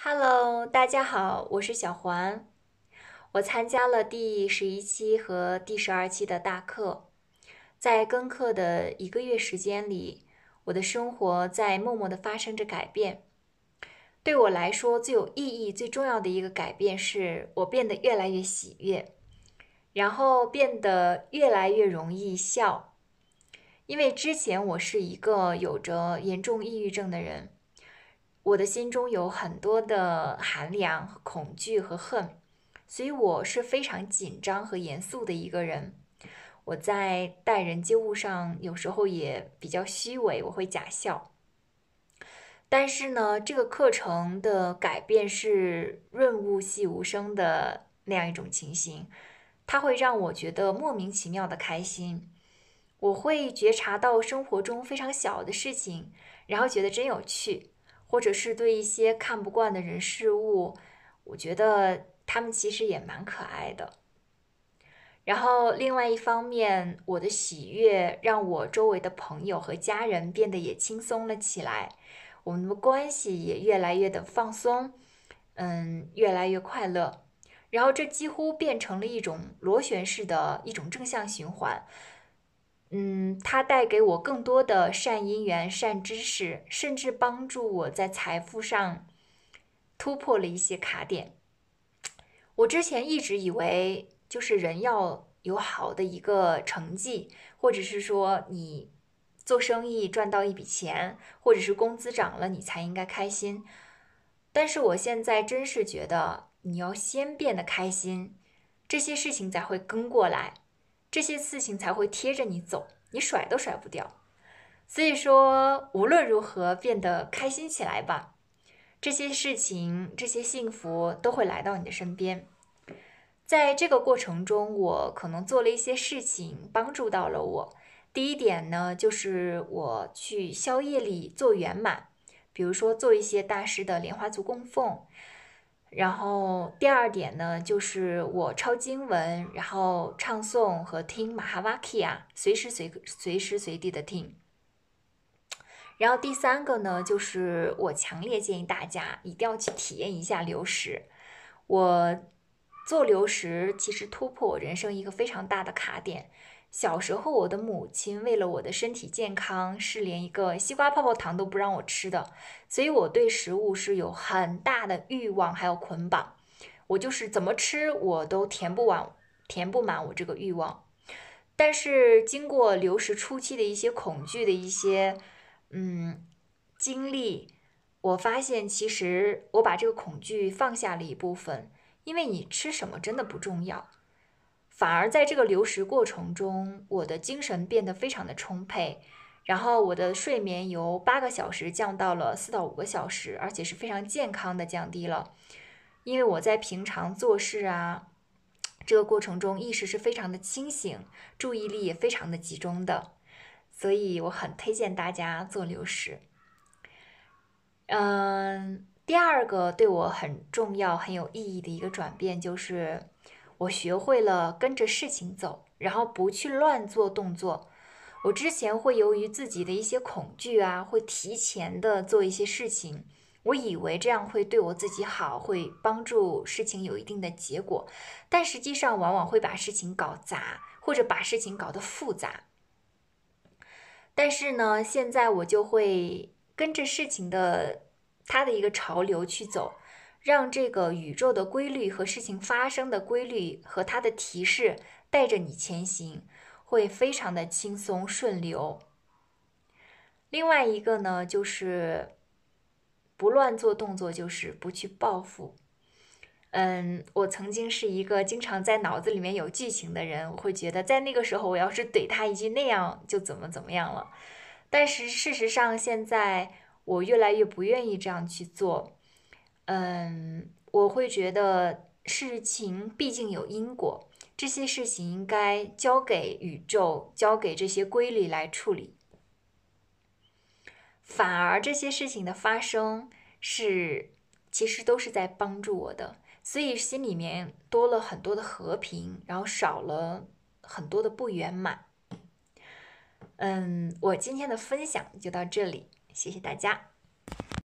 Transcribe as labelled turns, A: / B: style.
A: Hello，大家好，我是小环。我参加了第十一期和第十二期的大课，在跟课的一个月时间里，我的生活在默默的发生着改变。对我来说，最有意义、最重要的一个改变，是我变得越来越喜悦，然后变得越来越容易笑。因为之前我是一个有着严重抑郁症的人。我的心中有很多的寒凉、恐惧和恨，所以我是非常紧张和严肃的一个人。我在待人接物上有时候也比较虚伪，我会假笑。但是呢，这个课程的改变是润物细无声的那样一种情形，它会让我觉得莫名其妙的开心。我会觉察到生活中非常小的事情，然后觉得真有趣。或者是对一些看不惯的人事物，我觉得他们其实也蛮可爱的。然后另外一方面，我的喜悦让我周围的朋友和家人变得也轻松了起来，我们的关系也越来越的放松，嗯，越来越快乐。然后这几乎变成了一种螺旋式的一种正向循环。嗯，它带给我更多的善因缘、善知识，甚至帮助我在财富上突破了一些卡点。我之前一直以为，就是人要有好的一个成绩，或者是说你做生意赚到一笔钱，或者是工资涨了，你才应该开心。但是我现在真是觉得，你要先变得开心，这些事情才会跟过来。这些事情才会贴着你走，你甩都甩不掉。所以说，无论如何变得开心起来吧，这些事情、这些幸福都会来到你的身边。在这个过程中，我可能做了一些事情帮助到了我。第一点呢，就是我去宵夜里做圆满，比如说做一些大师的莲花足供奉。然后第二点呢，就是我抄经文，然后唱诵和听马哈瓦基啊，随时随随时随地的听。然后第三个呢，就是我强烈建议大家一定要去体验一下流食。我做流食其实突破我人生一个非常大的卡点。小时候，我的母亲为了我的身体健康，是连一个西瓜泡泡糖都不让我吃的，所以我对食物是有很大的欲望，还有捆绑。我就是怎么吃，我都填不完，填不满我这个欲望。但是经过流食初期的一些恐惧的一些，嗯，经历，我发现其实我把这个恐惧放下了一部分，因为你吃什么真的不重要。反而在这个流食过程中，我的精神变得非常的充沛，然后我的睡眠由八个小时降到了四到五个小时，而且是非常健康的降低了，因为我在平常做事啊这个过程中意识是非常的清醒，注意力也非常的集中的，所以我很推荐大家做流食。嗯，第二个对我很重要、很有意义的一个转变就是。我学会了跟着事情走，然后不去乱做动作。我之前会由于自己的一些恐惧啊，会提前的做一些事情，我以为这样会对我自己好，会帮助事情有一定的结果，但实际上往往会把事情搞砸，或者把事情搞得复杂。但是呢，现在我就会跟着事情的它的一个潮流去走。让这个宇宙的规律和事情发生的规律和它的提示带着你前行，会非常的轻松顺流。另外一个呢，就是不乱做动作，就是不去报复。嗯，我曾经是一个经常在脑子里面有剧情的人，我会觉得在那个时候，我要是怼他一句那样，就怎么怎么样了。但是事实上，现在我越来越不愿意这样去做。嗯，我会觉得事情毕竟有因果，这些事情应该交给宇宙、交给这些规律来处理。反而这些事情的发生是，其实都是在帮助我的，所以心里面多了很多的和平，然后少了很多的不圆满。嗯，我今天的分享就到这里，谢谢大家。